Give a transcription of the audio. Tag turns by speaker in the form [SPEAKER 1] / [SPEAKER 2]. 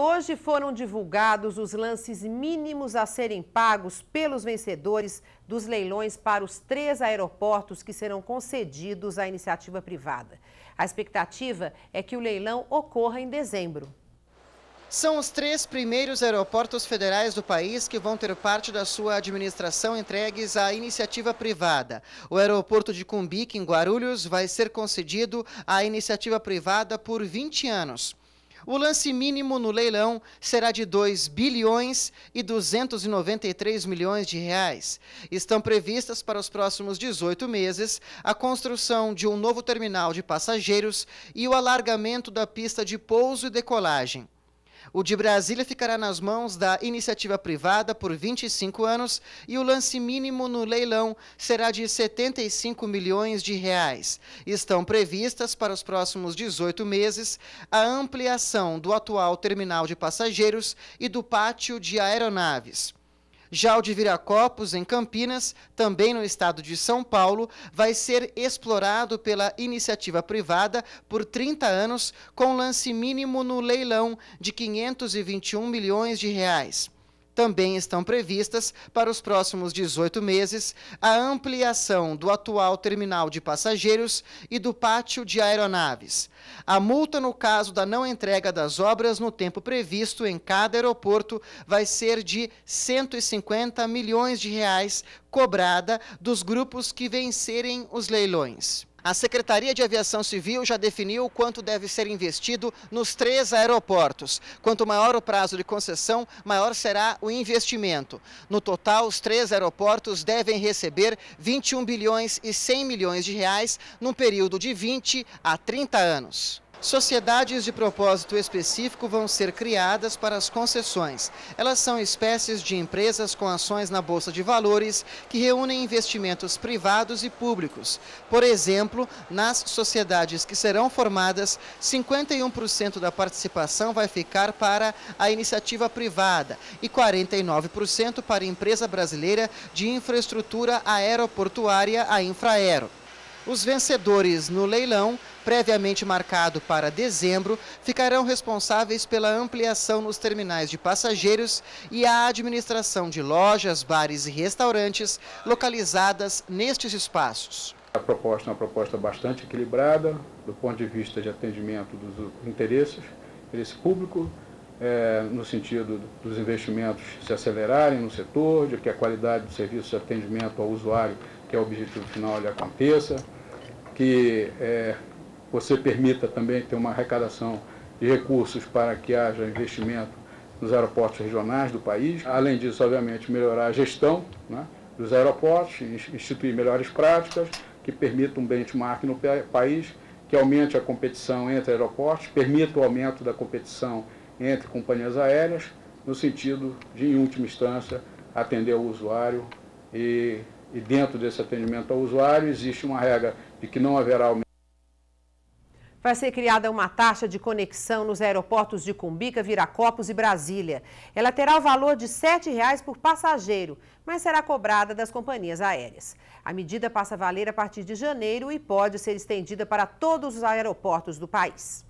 [SPEAKER 1] hoje foram divulgados os lances mínimos a serem pagos pelos vencedores dos leilões para os três aeroportos que serão concedidos à iniciativa privada. A expectativa é que o leilão ocorra em dezembro.
[SPEAKER 2] São os três primeiros aeroportos federais do país que vão ter parte da sua administração entregues à iniciativa privada. O aeroporto de Cumbique, em Guarulhos, vai ser concedido à iniciativa privada por 20 anos. O lance mínimo no leilão será de 2 bilhões e 293 milhões de reais. Estão previstas para os próximos 18 meses a construção de um novo terminal de passageiros e o alargamento da pista de pouso e decolagem. O de Brasília ficará nas mãos da iniciativa privada por 25 anos e o lance mínimo no leilão será de 75 milhões de reais. Estão previstas para os próximos 18 meses a ampliação do atual terminal de passageiros e do pátio de aeronaves. Já o de Viracopos, em Campinas, também no estado de São Paulo, vai ser explorado pela iniciativa privada por 30 anos, com lance mínimo no leilão de 521 milhões de reais também estão previstas para os próximos 18 meses a ampliação do atual terminal de passageiros e do pátio de aeronaves. A multa no caso da não entrega das obras no tempo previsto em cada aeroporto vai ser de 150 milhões de reais cobrada dos grupos que vencerem os leilões. A Secretaria de Aviação Civil já definiu quanto deve ser investido nos três aeroportos. Quanto maior o prazo de concessão, maior será o investimento. No total, os três aeroportos devem receber 21 bilhões e 100 milhões de reais num período de 20 a 30 anos. Sociedades de propósito específico vão ser criadas para as concessões. Elas são espécies de empresas com ações na Bolsa de Valores que reúnem investimentos privados e públicos. Por exemplo, nas sociedades que serão formadas, 51% da participação vai ficar para a iniciativa privada e 49% para a empresa brasileira de infraestrutura aeroportuária, a Infraero. Os vencedores no leilão, previamente marcado para dezembro, ficarão responsáveis pela ampliação nos terminais de passageiros e a administração de lojas, bares e restaurantes localizadas nestes espaços.
[SPEAKER 3] A proposta é uma proposta bastante equilibrada do ponto de vista de atendimento dos interesses, interesse público, é, no sentido dos investimentos se acelerarem no setor, de que a qualidade do serviço de atendimento ao usuário que é o objetivo final, ele aconteça, que é, você permita também ter uma arrecadação de recursos para que haja investimento nos aeroportos regionais do país. Além disso, obviamente, melhorar a gestão né, dos aeroportos, instituir melhores práticas que permitam um benchmark no país, que aumente a competição entre aeroportos, permita o aumento da competição entre companhias aéreas, no sentido de, em última instância, atender o usuário e e dentro desse atendimento ao usuário existe uma regra de que não haverá aumento.
[SPEAKER 1] Vai ser criada uma taxa de conexão nos aeroportos de Cumbica, Viracopos e Brasília. Ela terá o valor de R$ 7,00 por passageiro, mas será cobrada das companhias aéreas. A medida passa a valer a partir de janeiro e pode ser estendida para todos os aeroportos do país.